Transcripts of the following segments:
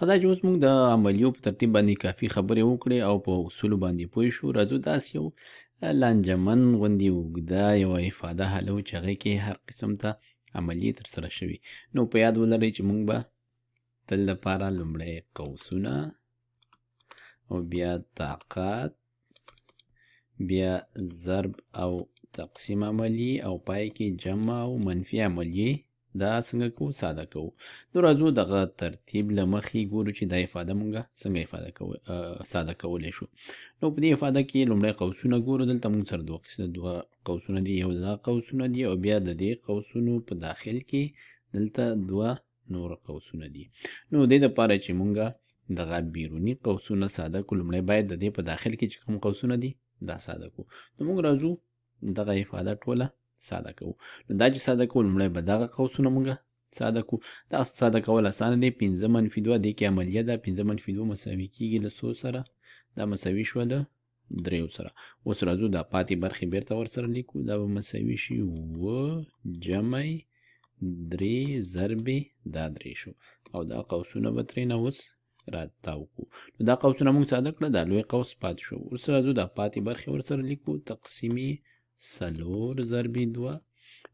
خدای چې اوس موږ د عملیو په ترتیب باندې کافي خبرې وکړې او په اصولو باندې پوه شو راځو داسې یو لانجمن غوندې اوږده یوه افاده حلو چې هغې کې هر قسم ته عملیې ترسره شوي نو په یاد ولرئ چې موږ به تل دپاره لومړی قوسونه او بیا طاقت بیا ضرب او تقسیم عملی او پای کې جمع او منفی عملیې دا څنګه کوو ساده کوو نو راځو دغه ترتیب له مخې ګورو چې دا ifade مونږه څنګه ifade کوو ساده کولی شو نو په دې ifade کې لومړی قوسونه ګورو دلته مونږ سره دوه قسمه دوه قوسونه دي یو دا قوسونه دي او بیا د دې قوسونو په داخل کې دلته دوه نور قوسونه دي نو دې لپاره چې مونږه دغه بیرونی قوسونه ساده کړو لومړی باید د دې په داخل کې چې کوم قوسونه دي دا ساده کړو نو مونږ راځو دغه ifade ټوله ساده کوو نو دا چې ساده کوو لومړی به دغه قوسونه مونږه ساده کو دا ساده کول اسانه دی پنځه منفي دوه دی کې عملیه ده پنځه منفي دوه مساوي کیږي له څو سره دا مساوي شوه ده دریو سره اوس راځو دا پاتې برخې بیرته ورسره لیکو دا به مساوي شي اوه جمع درې ضربې دا درې شو او دا قوسونه به ترېنه اوس راتاو کړو نو دا قوسونه مونږ ساده کړه دا لوی قوس پاتې شو اوس راځو دا پاتې برخې ورسره لیکو تقسیمي څلور ضربې دوه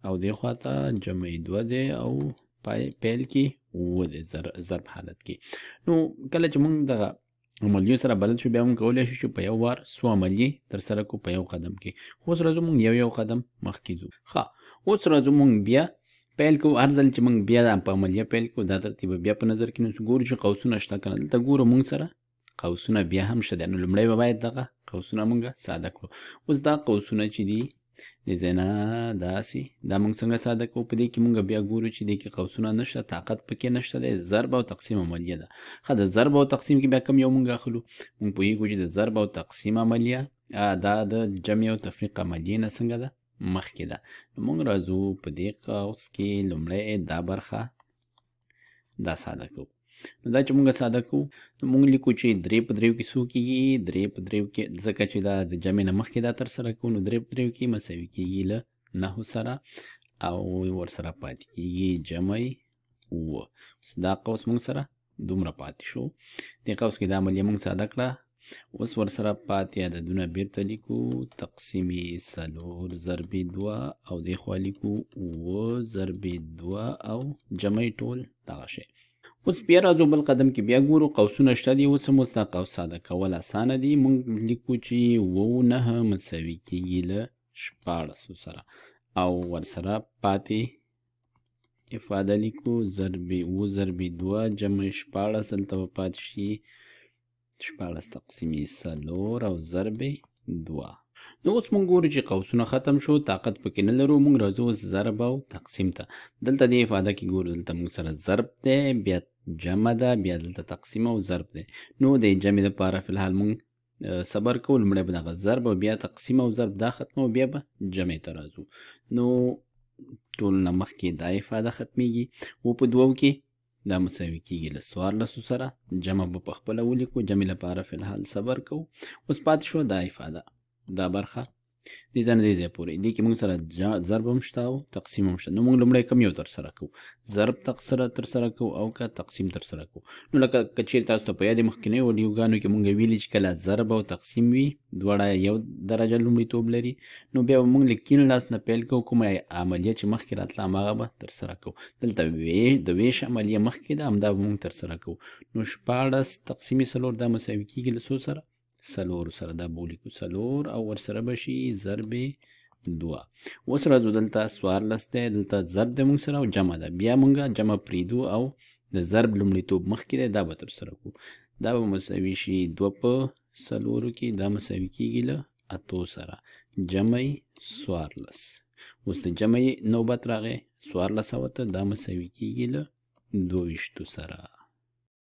او دې خواته جمع دوه دی او پیل کې اووه دی ضرب حالت کې نو کله چې موږ دغه عملیو سره بلد شو بیا موږ کولی شو چې په یو وار څو عملیې ترسره کړو په یو قدم کې خو اوس راځو موږ یو یو قدم مخکې ځو ښه اوس راځو موږ بیا پیل کو هر ځل چې موږ بیا په عملیه پیل کو دا ترتیب بیا په نظر کې نو ګورو چې قوسونه شته کنه دلته ګورو موږ سره قوسونه بیا هم شته نو لومړی به باید دغه قوسونه موږ ساده کړو اوس دا قوسونه چې دي دې نه داسې دا موږ څنګه ساده کوو په دې کې موږ بیا ګورو چې دې کې قوسونه نشته طاقت پکې نشته دی ضرب او تقسیم عملیه ده ښه د ضرب او تقسیم کې بیا کم یو موږ اخلو موږ پوهېږو چې د ضرب او تقسیم عملیه دا د جمع او تفریق عملیې نه څنګه ده مخکې ده نو موږ راځو په دې قوس کې لومړی دا برخه دا ساده کوو نو دا چې موږ ساده کوو نو موږ لیکو چې درې په دریو کې څو کېږي درې په دریو کې ځکه چې دا د جمع نه مخکې دا ترسره کوو نو درې په دریو کې مساوي کېږي له نهو سره او ورسره پاتې کېږي جمع اووه اوس دا قوس موږ سره دومره پاتې شو دې قوس کې دا عملیه موږ ساده کړه اوس ورسره پاتې عددونه بیرته لیکو تقسیم څلور ضربې دوه او دې خوا لیکو اووه ضربې دوه او جمع ټول دغه شی اوس بیا راځو بل قدم کې بیا ګورو قوسونه شته دي اوس هم اوس دا قوس ساده کول اسانه دي موږ لیکو چې اووه نهه مساوي کیږي له شپاړسو سره او ورسره پاتې افاده لیکو ضربې اووه ضربې دوه جمع شپاړس دلته به پاتې شي شپاړس تقسیمې څلور او ضربې دوه نو اوس مونږ ګورو چې قوسونه ختم شو طاقت پکې نه لرو مونږ راځو اوس ضرب او تقسیم ته دلته دې افاده کې ګورو دلته مونږ سره ضرب دی بیا جمع ده بیا دلته تقسیم او ضرب دی نو د جمع دپاره فلحال مونږ صبر کوو لومړی به دغه ضرب او بیا تقسیم او ضرب دا ختمو بیا به جمع ته راځو نو ټول نه مخکې دا افاده ختمیږي و په دوو کې دا مساوي کېږي له څوارلسو سره جمع به پخپله ولیکو جمع لپاره فلحال صبر کوو اوس پاتې شوه دا افاده دا برخه دې ځنه دې ځای پورې دې کې موږ سره ضرب هم شته او تقسیم هم شته نو موږ لومړی کم یو تر سره کوو ضرب تر تر سره کوو او که تقسیم تر سره کوو نو لکه کچیر تاسو ته په یاد مخکنی ویډیوګانو کې موږ ویلي چې کله ضرب او تقسیم وي دواړه یو درجه لومړیتوب لري نو بیا موږ له کیڼ لاس نه پیل کوو کومه عملیه چې مخکې راتله هماغه به تر سره کوو دلته د ویش عملیه مخکې ده همدا به موږ تر سره کوو نو شپاړس تقسیمي څلور دا مساوي کېږي له څو سره څلور سره دا به ولیکو څلور او ورسره به شي ضربې دوه اوس راځو دلته څوارلس دی دلته ضرب دی مونږ سره او جمع ده بیا مونږ جمع پریږدو او د ضرب لومړیتوب مخکې دی دا به ترسره کړو دا به مساوي شي دوه په څلورو کې دا مساوي کیږي له اتو سره جمع څوارلس اوس د جمع نوبت راغی څوارلس اوته دا مساوي کیږي له دوه ویشتو سره